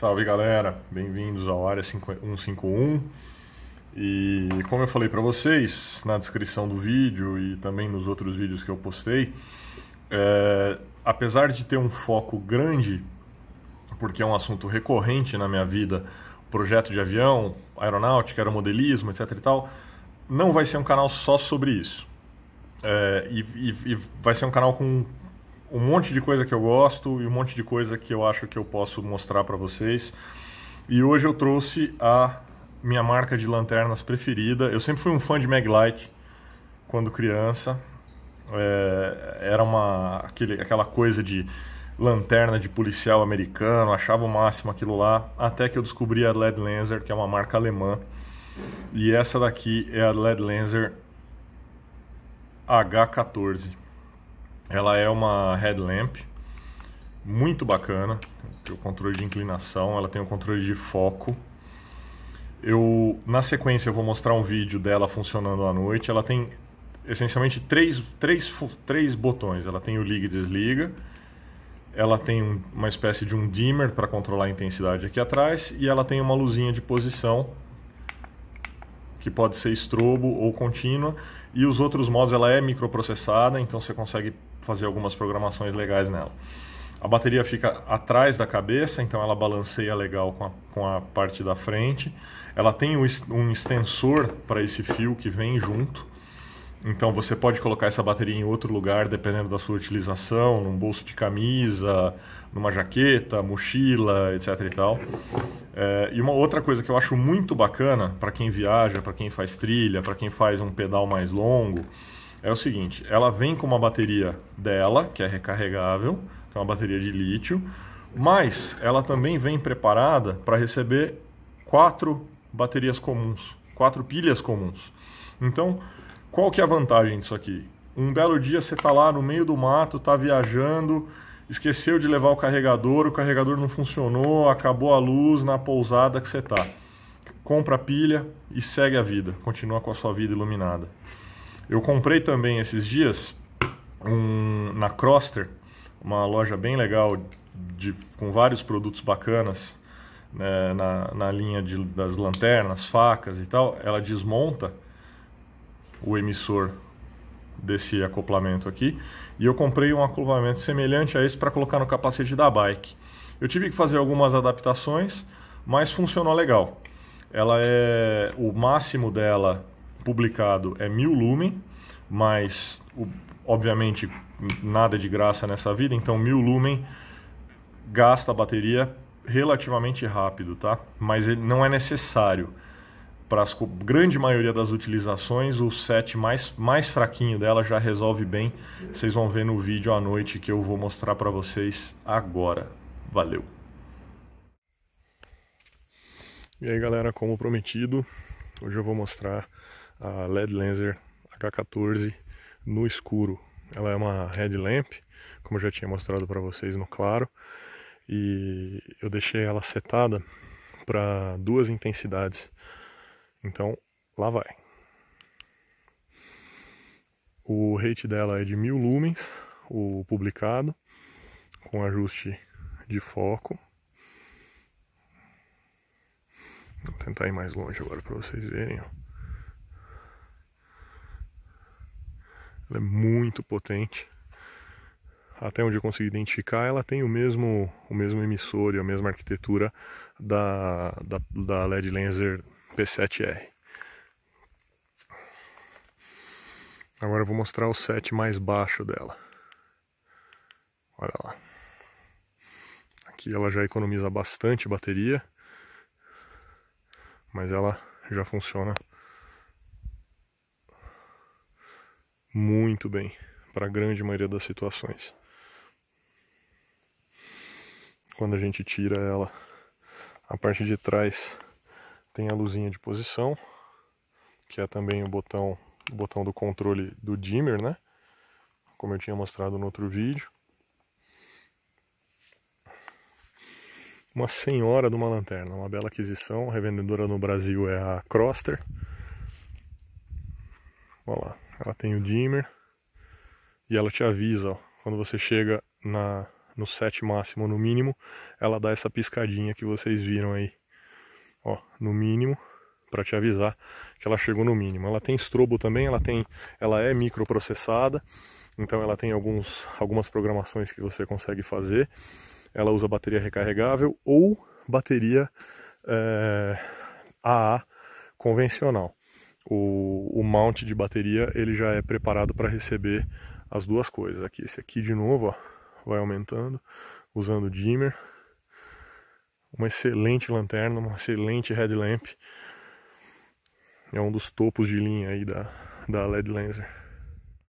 Salve galera, bem-vindos ao Área 151. E como eu falei para vocês na descrição do vídeo e também nos outros vídeos que eu postei, é, apesar de ter um foco grande, porque é um assunto recorrente na minha vida, projeto de avião, aeronáutica, aeromodelismo, etc. e tal, não vai ser um canal só sobre isso. É, e, e, e vai ser um canal com um monte de coisa que eu gosto e um monte de coisa que eu acho que eu posso mostrar para vocês. E hoje eu trouxe a minha marca de lanternas preferida. Eu sempre fui um fã de Maglite quando criança. É, era uma aquele, aquela coisa de lanterna de policial americano, achava o máximo aquilo lá, até que eu descobri a LED Lancer, que é uma marca alemã. E essa daqui é a LED Lancer H14. Ela é uma headlamp muito bacana, tem o controle de inclinação, ela tem o controle de foco. Eu na sequência eu vou mostrar um vídeo dela funcionando à noite. Ela tem essencialmente três, três, três botões. Ela tem o liga e desliga. Ela tem um, uma espécie de um dimmer para controlar a intensidade aqui atrás e ela tem uma luzinha de posição que pode ser estrobo ou contínua. E os outros modos, ela é microprocessada, então você consegue fazer algumas programações legais nela. A bateria fica atrás da cabeça, então ela balanceia legal com a, com a parte da frente. Ela tem um extensor para esse fio que vem junto. Então você pode colocar essa bateria em outro lugar, dependendo da sua utilização, num bolso de camisa, numa jaqueta, mochila, etc. E, tal. É, e uma outra coisa que eu acho muito bacana para quem viaja, para quem faz trilha, para quem faz um pedal mais longo, é o seguinte: ela vem com uma bateria dela, que é recarregável, que é uma bateria de lítio, mas ela também vem preparada para receber quatro baterias comuns, quatro pilhas comuns. Então, qual que é a vantagem disso aqui? Um belo dia você está lá no meio do mato, está viajando, esqueceu de levar o carregador, o carregador não funcionou, acabou a luz na pousada que você está. Compra a pilha e segue a vida, continua com a sua vida iluminada. Eu comprei também esses dias um, na Croster, uma loja bem legal de, com vários produtos bacanas né, na, na linha de, das lanternas, facas e tal. Ela desmonta o emissor desse acoplamento aqui e eu comprei um acoplamento semelhante a esse para colocar no capacete da bike. Eu tive que fazer algumas adaptações, mas funcionou legal. Ela é o máximo dela publicado é mil lumen, mas obviamente nada de graça nessa vida, então mil lumen gasta a bateria relativamente rápido, tá? Mas ele não é necessário. Para a grande maioria das utilizações, o set mais, mais fraquinho dela já resolve bem. Vocês vão ver no vídeo à noite que eu vou mostrar para vocês agora. Valeu! E aí galera, como prometido, hoje eu vou mostrar a LED Lancer H14 no escuro. Ela é uma headlamp, como eu já tinha mostrado para vocês no claro, e eu deixei ela setada para duas intensidades. Então, lá vai. O rate dela é de 1000 lumens, o publicado, com ajuste de foco. Vou tentar ir mais longe agora para vocês verem. Ó. Ela é muito potente. Até onde eu consegui identificar, ela tem o mesmo, o mesmo emissor e a mesma arquitetura da, da, da LED Laser P7R. Agora eu vou mostrar o set mais baixo dela. Olha lá. Aqui ela já economiza bastante bateria, mas ela já funciona muito bem para a grande maioria das situações. Quando a gente tira ela, a parte de trás tem a luzinha de posição, que é também o botão, o botão do controle do dimmer, né? Como eu tinha mostrado no outro vídeo. Uma senhora de uma lanterna, uma bela aquisição. A revendedora no Brasil é a Croster. Olha lá, ela tem o dimmer e ela te avisa ó, quando você chega na no set máximo no mínimo, ela dá essa piscadinha que vocês viram aí. Ó, no mínimo para te avisar que ela chegou no mínimo. Ela tem strobo também, ela tem, ela é microprocessada, então ela tem alguns, algumas programações que você consegue fazer. Ela usa bateria recarregável ou bateria é, eh, AA convencional o, o mount de bateria ele já é preparado para receber as duas coisas aqui. Esse aqui de novo ó, vai aumentando, usando o dimmer. Uma excelente lanterna, uma excelente headlamp. É um dos topos de linha aí da, da LED Lancer.